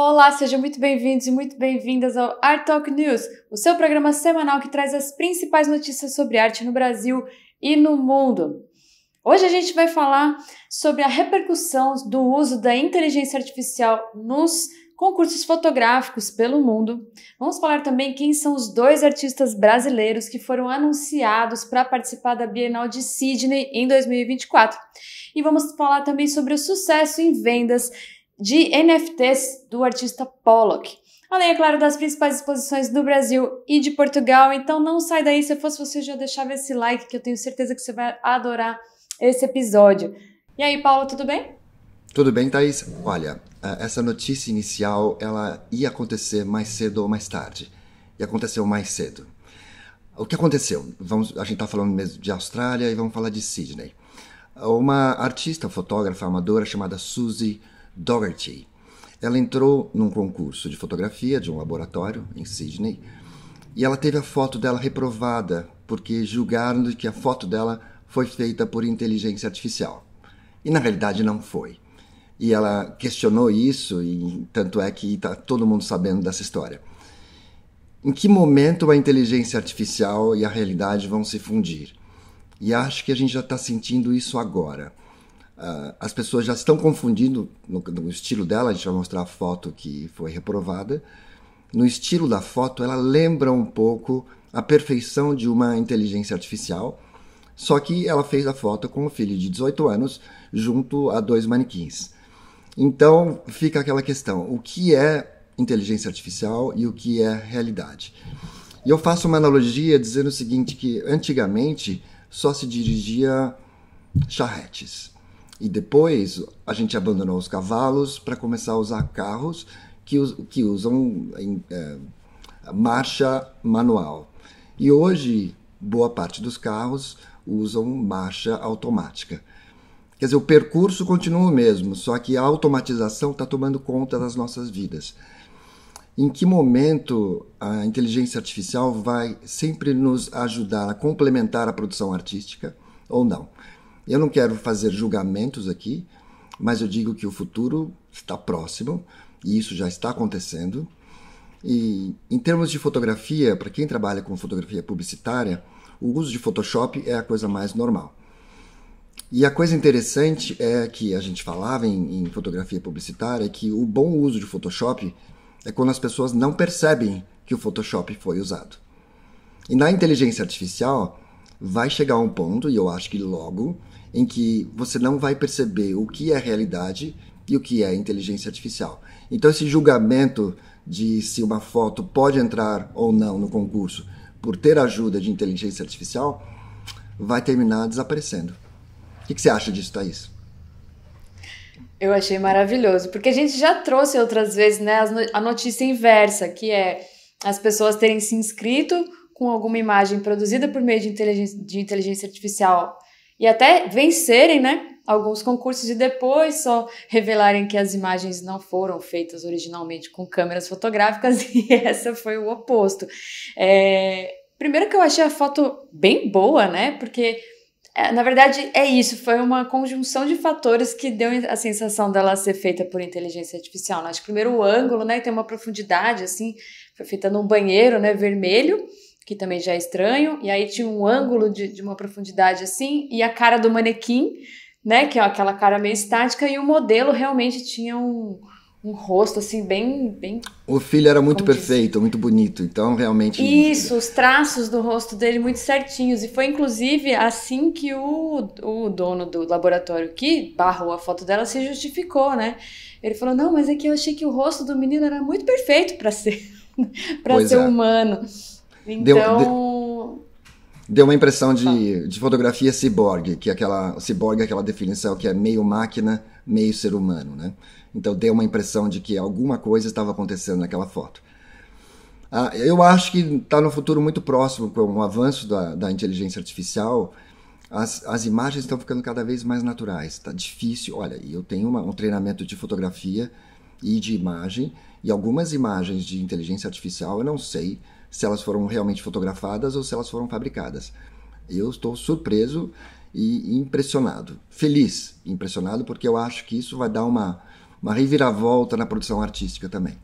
Olá, sejam muito bem-vindos e muito bem-vindas ao Art Talk News, o seu programa semanal que traz as principais notícias sobre arte no Brasil e no mundo. Hoje a gente vai falar sobre a repercussão do uso da inteligência artificial nos concursos fotográficos pelo mundo. Vamos falar também quem são os dois artistas brasileiros que foram anunciados para participar da Bienal de Sydney em 2024. E vamos falar também sobre o sucesso em vendas de NFTs do artista Pollock. Além, é claro, das principais exposições do Brasil e de Portugal. Então não sai daí, se fosse você já deixava esse like, que eu tenho certeza que você vai adorar esse episódio. E aí, Paulo, tudo bem? Tudo bem, Thaís? Olha, eh, essa notícia inicial, ela ia acontecer mais cedo ou mais tarde. E aconteceu mais cedo. O que aconteceu? Vamos, a gente está falando mesmo de Austrália e vamos falar de Sydney. Uma artista, fotógrafa, amadora chamada Suzy Dougherty. Ela entrou num concurso de fotografia de um laboratório em Sydney e ela teve a foto dela reprovada porque julgaram que a foto dela foi feita por inteligência artificial. E na realidade não foi. E ela questionou isso, e tanto é que está todo mundo sabendo dessa história. Em que momento a inteligência artificial e a realidade vão se fundir? E acho que a gente já está sentindo isso agora. Uh, as pessoas já estão confundindo no, no, estilo dela, a gente vai mostrar a foto que foi reprovada. No estilo da foto, ela lembra um pouco a perfeição de uma inteligência artificial, só que ela fez a foto com um filho de 18 anos junto a dois manequins. Então fica aquela questão: o que é inteligência artificial e o que é realidade? E eu faço uma analogia dizendo o seguinte: que antigamente só se dirigia charretes e depois a gente abandonou os cavalos para começar a usar carros que, que usam é, marcha manual. E hoje, boa parte dos carros usam marcha automática. Quer dizer, o percurso continua o mesmo, só que a automatização está tomando conta das nossas vidas. Em que momento a inteligência artificial vai sempre nos ajudar a complementar a produção artística ou não? Eu não quero fazer julgamentos aqui, mas eu digo que o futuro está próximo e isso já está acontecendo. E em termos de fotografia, para quem trabalha com fotografia publicitária, o uso de Photoshop é a coisa mais normal. E a coisa interessante é que a gente falava em, em fotografia publicitária que o bom uso de Photoshop é quando as pessoas não percebem que o Photoshop foi usado. E na inteligência artificial vai chegar um ponto, e eu acho que logo, em que você não vai perceber o que é realidade e o que é inteligência artificial. Então, esse julgamento de se uma foto pode entrar ou não no concurso por ter ajuda de inteligência artificial vai terminar desaparecendo. O que, que você acha disso, Thaís? Eu achei maravilhoso, porque a gente já trouxe outras vezes né, a notícia inversa, que é as pessoas terem se inscrito com alguma imagem produzida por meio de inteligência, de inteligência artificial e até vencerem, né? Alguns concursos e depois só revelarem que as imagens não foram feitas originalmente com câmeras fotográficas e essa foi o oposto. É... Primeiro que eu achei a foto bem boa, né? Porque é, na verdade, é isso. Foi uma conjunção de fatores que deu a sensação dela ser feita por inteligência artificial. Né. Acho que primeiro o ângulo, né? Tem uma profundidade, assim. Foi feita num banheiro, né? Vermelho que também já é estranho, e aí tinha um ângulo de, de uma profundidade assim, e a cara do manequim, né, que é aquela cara meio estática, e o modelo realmente tinha um, um rosto assim bem bem o filho era muito perfeito diz? muito bonito então realmente isso os traços do rosto dele muito certinhos e foi inclusive assim que o, o dono do laboratório que barrou a foto dela se justificou né ele falou não mas é que eu achei que o rosto do menino era muito perfeito para ser para ser é. humano então. Deu, de, deu uma impressão de, de fotografia ciborgue, que é aquela ciborgue é aquela definição que é meio máquina, meio ser humano, né? Então deu uma impressão de que alguma coisa estava acontecendo naquela foto. Ah, eu acho que está no futuro muito próximo, com o avanço da, da inteligência artificial, as, as imagens estão ficando cada vez mais naturais. Está difícil. Olha, eu tenho uma, um treinamento de fotografia e de imagem, e algumas imagens de inteligência artificial eu não sei se elas foram realmente fotografadas ou se elas foram fabricadas. Eu estou surpreso e impressionado, feliz, impressionado, porque eu acho que isso vai dar uma, uma reviravolta na produção artística também.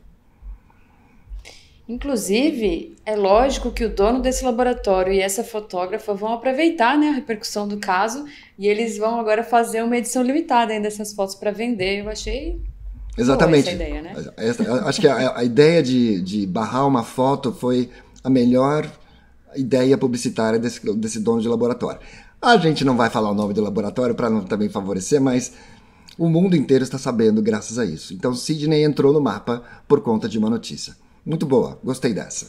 Inclusive, é lógico que o dono desse laboratório e essa fotógrafa vão aproveitar né, a repercussão do caso e eles vão agora fazer uma edição limitada dessas fotos para vender. Eu achei Exatamente. essa é ideia, né? acho que a, a ideia de, de, barrar uma foto foi a melhor ideia publicitária desse, desse dono de laboratório. A gente não vai falar o nome do laboratório para não também favorecer, mas o mundo inteiro está sabendo graças a isso. Então Sidney entrou no mapa por conta de uma notícia. Muito boa, gostei dessa.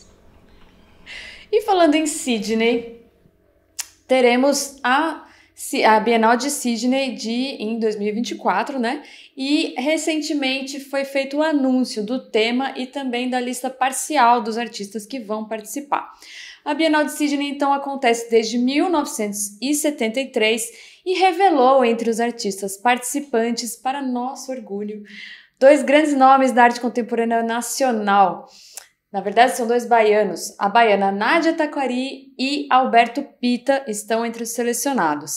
E falando em Sidney, teremos a a Bienal de Sydney de, em 2024, né? E recentemente foi feito o anúncio do tema e também da lista parcial dos artistas que vão participar. A Bienal de Sydney então acontece desde 1973 e revelou entre os artistas participantes, para nosso orgulho, dois grandes nomes da arte contemporânea nacional. Na verdade, são dois baianos. A baiana Nádia Taquari e Alberto Pita estão entre os selecionados.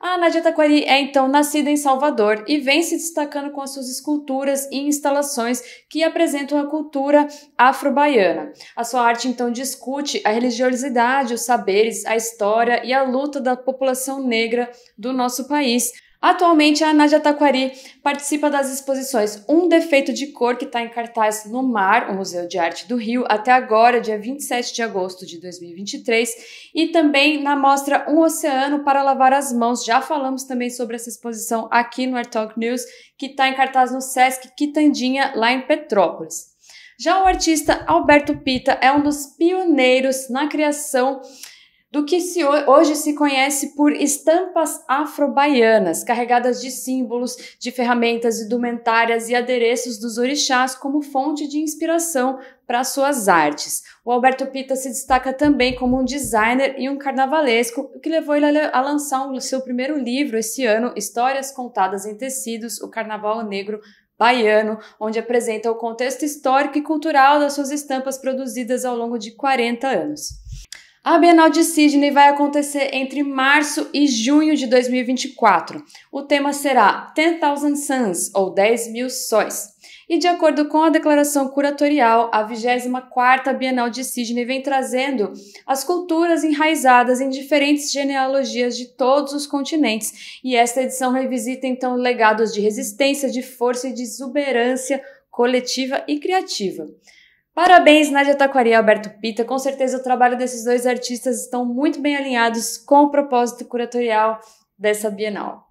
A Nádia Taquari é então nascida em Salvador e vem se destacando com as suas esculturas e instalações que apresentam a cultura afro-baiana. A sua arte então discute a religiosidade, os saberes, a história e a luta da população negra do nosso país, Atualmente, a Nádia Taquari participa das exposições Um Defeito de Cor, que está em cartaz no Mar, o Museu de Arte do Rio, até agora, dia 27 de agosto de 2023, e também na mostra Um Oceano para Lavar as Mãos. Já falamos também sobre essa exposição aqui no Art Talk News, que está em cartaz no Sesc Quitandinha, lá em Petrópolis. Já o artista Alberto Pita é um dos pioneiros na criação do que se hoje se conhece por estampas afrobaianas, carregadas de símbolos, de ferramentas indumentárias e adereços dos orixás como fonte de inspiração para suas artes. O Alberto Pita se destaca também como um designer e um carnavalesco, o que levou ele a lançar o seu primeiro livro esse ano, Histórias Contadas em Tecidos, o Carnaval Negro baiano, onde apresenta o contexto histórico e cultural das suas estampas produzidas ao longo de 40 anos. A Bienal de Sydney vai acontecer entre março e junho de 2024. O tema será 10,000 Suns, ou 10 mil sóis. E de acordo com a declaração curatorial, a 24ª Bienal de Sydney vem trazendo as culturas enraizadas em diferentes genealogias de todos os continentes. E esta edição revisita então legados de resistência, de força e de exuberância coletiva e criativa. Parabéns, Nadia Taquari e Alberto Pita. Com certeza o trabalho desses dois artistas estão muito bem alinhados com o propósito curatorial dessa Bienal.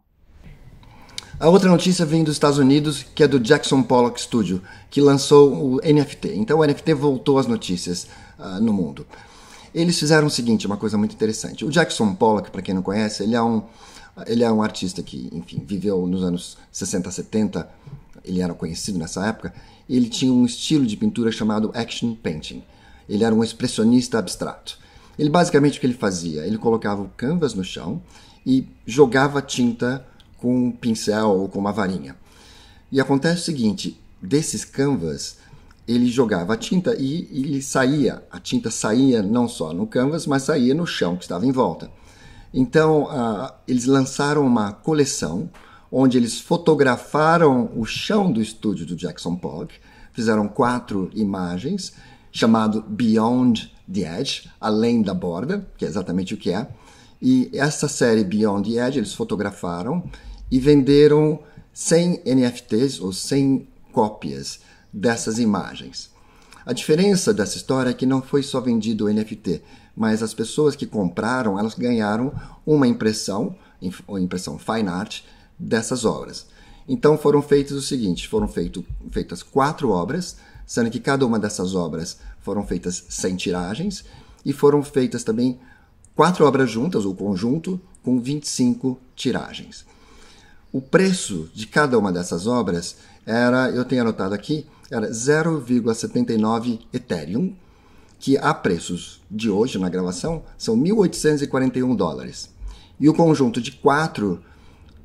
A outra notícia vem dos Estados Unidos, que é do Jackson Pollock Studio, que lançou o NFT. Então o NFT voltou às notícias uh, no mundo. Eles fizeram o seguinte, uma coisa muito interessante. O Jackson Pollock, para quem não conhece, ele é um ele é um artista que, enfim, viveu nos anos 60, 70 ele era conhecido nessa época, ele tinha um estilo de pintura chamado action painting. Ele era um expressionista abstrato. Ele basicamente o que ele fazia, ele colocava o canvas no chão e jogava tinta com um pincel ou com uma varinha. E acontece o seguinte, desses canvas, ele jogava a tinta e ele saía, a tinta saía não só no canvas, mas saía no chão que estava em volta. Então, uh, eles lançaram uma coleção onde eles fotografaram o chão do estúdio do Jackson Pollock, fizeram quatro imagens, chamado Beyond the Edge, além da borda, que é exatamente o que é. E essa série Beyond the Edge eles fotografaram e venderam 100 NFTs ou 100 cópias dessas imagens. A diferença dessa história é que não foi só vendido o NFT, mas as pessoas que compraram, elas ganharam uma impressão, ou impressão fine art, dessas obras. Então foram feitos o seguinte: foram feito, feitas quatro obras, sendo que cada uma dessas obras foram feitas sem tiragens, e foram feitas também quatro obras juntas, ou conjunto, com 25 tiragens. O preço de cada uma dessas obras era, eu tenho anotado aqui, era 0,79 Ethereum, que a preços de hoje na gravação são 1.841 dólares. E o conjunto de quatro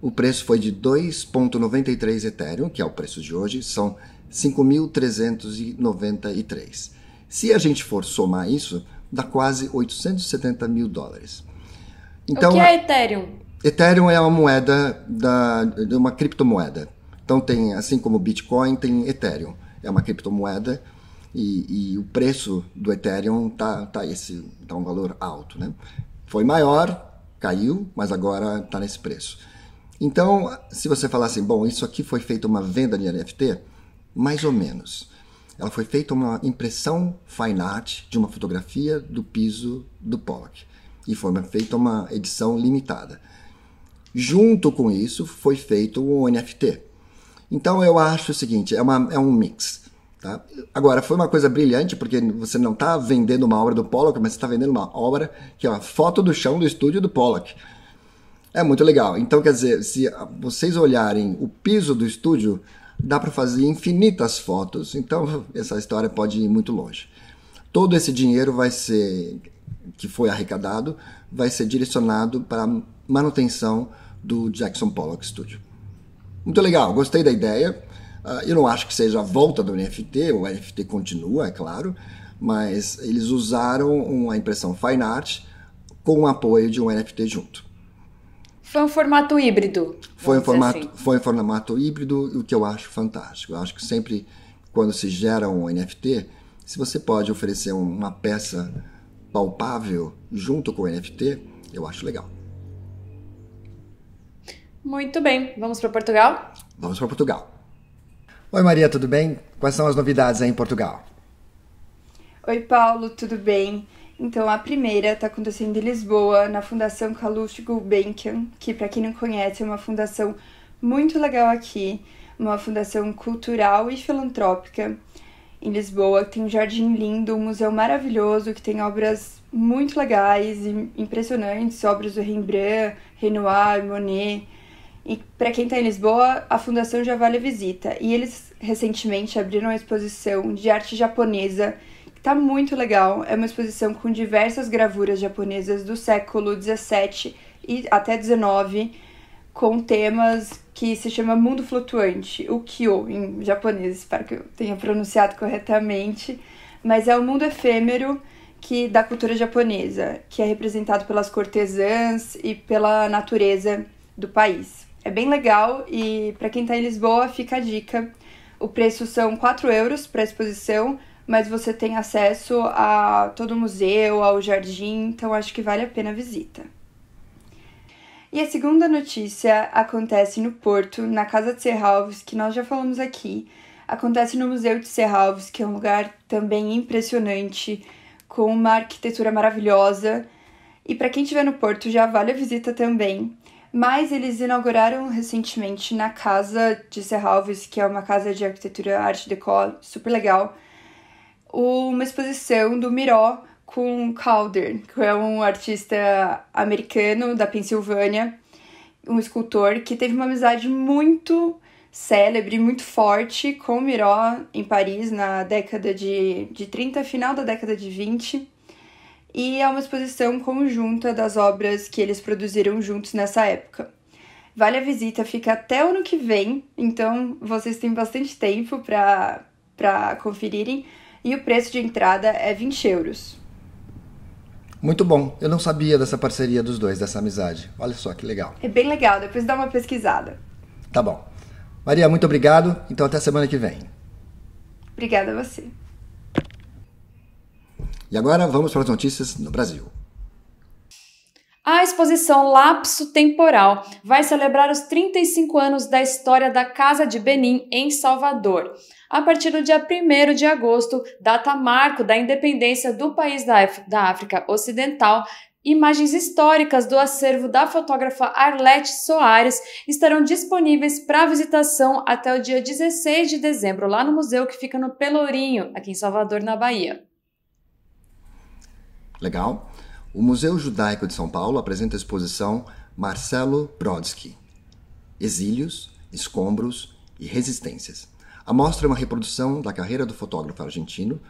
o preço foi de 2,93 Ethereum, que é o preço de hoje, são 5.393. Se a gente for somar isso, dá quase 870 mil dólares. Então, o que é Ethereum? Ethereum é uma moeda, da, uma criptomoeda. Então tem, assim como Bitcoin, tem Ethereum. É uma criptomoeda e, e o preço do Ethereum tá, tá esse, tá um valor alto, né? Foi maior, caiu, mas agora está nesse preço. Então, se você falar assim, bom, isso aqui foi feita uma venda de NFT, mais ou menos. Ela foi feita uma impressão fine art de uma fotografia do piso do Pollock e foi feita uma edição limitada. Junto com isso, foi feito um NFT. Então, eu acho o seguinte, é, uma, é um mix. Tá? Agora, foi uma coisa brilhante, porque você não está vendendo uma obra do Pollock, mas você está vendendo uma obra que é uma foto do chão do estúdio do Pollock. É muito legal. Então, quer dizer, se vocês olharem o piso do estúdio, dá para fazer infinitas fotos. Então, essa história pode ir muito longe. Todo esse dinheiro vai ser que foi arrecadado vai ser direcionado para a manutenção do Jackson Pollock Studio. Muito legal, gostei da ideia. Ah, eu não acho que seja a volta do NFT, o NFT continua, é claro, mas eles usaram uma impressão fine art com o apoio de um NFT junto. Foi um formato híbrido. Foi um formato, assim. foi um formato híbrido, o que eu acho fantástico. Eu acho que sempre quando se gera um NFT, se você pode oferecer uma peça palpável junto com o NFT, eu acho legal. Muito bem, vamos para Portugal? Vamos para Portugal. Oi Maria, tudo bem? Quais são as novidades aí em Portugal? Oi Paulo, tudo bem? Então, a primeira está acontecendo em Lisboa, na Fundação Calouste Gulbenkian, que, para quem não conhece, é uma fundação muito legal aqui, uma fundação cultural e filantrópica em Lisboa, que tem um jardim lindo, um museu maravilhoso, que tem obras muito legais e impressionantes, obras do Rembrandt, Renoir, Monet. E para quem está em Lisboa, a fundação já vale a visita. E eles recentemente abriram uma exposição de arte japonesa Tá muito legal, é uma exposição com diversas gravuras japonesas do século 17 e até 19, com temas que se chama Mundo Flutuante, o Kyo em japonês, espero que eu tenha pronunciado corretamente, mas é o um mundo efêmero que da cultura japonesa, que é representado pelas cortesãs e pela natureza do país. É bem legal e para quem está em Lisboa fica a dica. O preço são 4 euros para a exposição, mas você tem acesso a todo o museu, ao jardim, então acho que vale a pena a visita. E a segunda notícia acontece no Porto, na casa de Serralves, que nós já falamos aqui. Acontece no Museu de Serralves, que é um lugar também impressionante, com uma arquitetura maravilhosa. E para quem estiver no Porto, já vale a visita também. Mas eles inauguraram recentemente na casa de Serralves, que é uma casa de arquitetura Art Deco super legal uma exposição do Miró com Calder, que é um artista americano da Pensilvânia, um escultor que teve uma amizade muito célebre, muito forte com Miró em Paris na década de, de 30, final da década de 20. E é uma exposição conjunta das obras que eles produziram juntos nessa época. Vale a visita, fica até o ano que vem, então vocês têm bastante tempo para conferirem e o preço de entrada é 20 euros. Muito bom. Eu não sabia dessa parceria dos dois, dessa amizade. Olha só que legal. É bem legal, depois dá uma pesquisada. Tá bom. Maria, muito obrigado. Então até semana que vem. Obrigada a você. E agora vamos para as notícias no Brasil. A exposição Lapso Temporal vai celebrar os 35 anos da história da Casa de Benin em Salvador. A partir do dia 1 de agosto, data marco da independência do país da, Af da África Ocidental, Imagens históricas do acervo da fotógrafa Arlete Soares estarão disponíveis para visitação até o dia 16 de dezembro, lá no museu que fica no Pelourinho, aqui em Salvador, na Bahia. Legal. O Museu Judaico de São Paulo apresenta a exposição Marcelo Brodsky: Exílios, Escombros e Resistências. A mostra é uma reprodução da carreira do fotógrafo argentino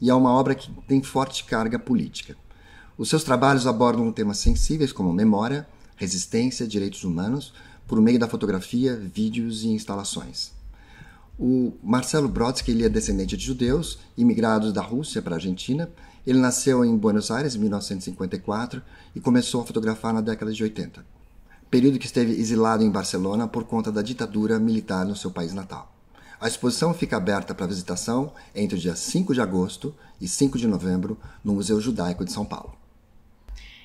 e é uma obra que tem forte carga política. Os seus trabalhos abordam temas sensíveis como memória, resistência, direitos humanos, por meio da fotografia, vídeos e instalações. O Marcelo Brodsky ele é descendente de judeus, imigrados da Rússia para a Argentina. Ele nasceu em Buenos Aires em 1954 e começou a fotografar na década de 80, período que esteve exilado em Barcelona por conta da ditadura militar no seu país natal. A exposição fica aberta para visitação entre os dias 5 de agosto e 5 de novembro no Museu Judaico de São Paulo.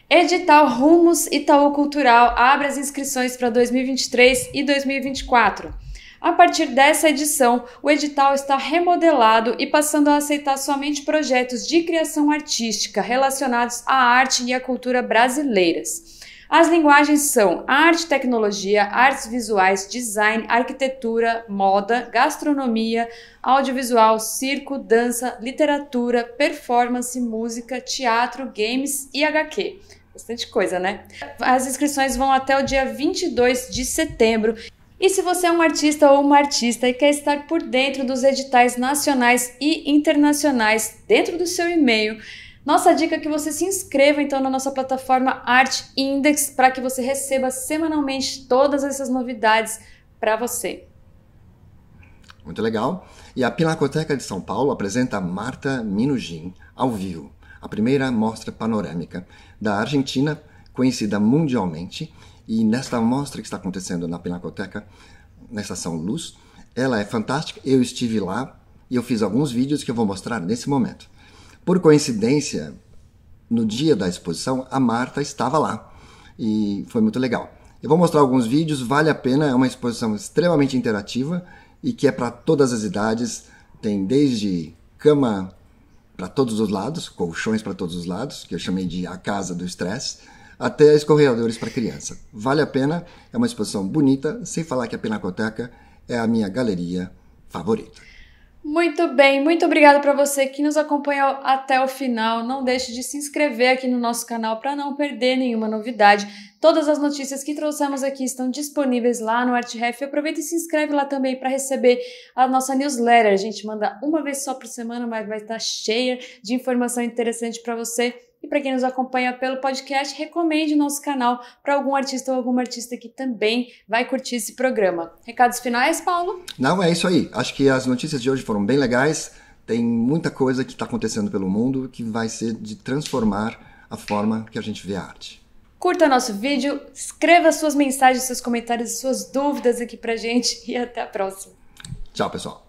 Edital Rumos Itaú Cultural abre as inscrições para 2023 e 2024. A partir dessa edição, o edital está remodelado e passando a aceitar somente projetos de criação artística relacionados à arte e à cultura brasileiras. As linguagens são arte, tecnologia, artes visuais, design, arquitetura, moda, gastronomia, audiovisual, circo, dança, literatura, performance, música, teatro, games e HQ. Bastante coisa, né? As inscrições vão até o dia 22 de setembro e se você é um artista ou uma artista e quer estar por dentro dos editais nacionais e internacionais dentro do seu e-mail, nossa dica é que você se inscreva então na nossa plataforma Art Index para que você receba semanalmente todas essas novidades para você. Muito legal. E a Pinacoteca de São Paulo apresenta Marta Minugin ao vivo, a primeira mostra panorâmica da Argentina, conhecida mundialmente, e nesta mostra que está acontecendo na Pinacoteca, na Estação Luz, ela é fantástica. Eu estive lá e eu fiz alguns vídeos que eu vou mostrar nesse momento. Por coincidência, no dia da exposição, a Marta estava lá e foi muito legal. Eu vou mostrar alguns vídeos, vale a pena, é uma exposição extremamente interativa e que é para todas as idades, tem desde cama para todos os lados, colchões para todos os lados, que eu chamei de a casa do estresse, até escorregadores para criança. Vale a pena, é uma exposição bonita, sem falar que a Pinacoteca é a minha galeria favorita. Muito bem, muito obrigada para você que nos acompanhou até o final. Não deixe de se inscrever aqui no nosso canal para não perder nenhuma novidade. Todas as notícias que trouxemos aqui estão disponíveis lá no ArtRef. Aproveita e se inscreve lá também para receber a nossa newsletter. A gente manda uma vez só por semana, mas vai estar tá cheia de informação interessante para você. E para quem nos acompanha pelo podcast, recomende o nosso canal para algum artista ou alguma artista que também vai curtir esse programa. Recados finais, Paulo? Não, é isso aí. Acho que as notícias de hoje foram bem legais. Tem muita coisa que está acontecendo pelo mundo que vai ser de transformar a forma que a gente vê a arte. Curta nosso vídeo, escreva suas mensagens, seus comentários, suas dúvidas aqui para gente e até a próxima. Tchau, pessoal.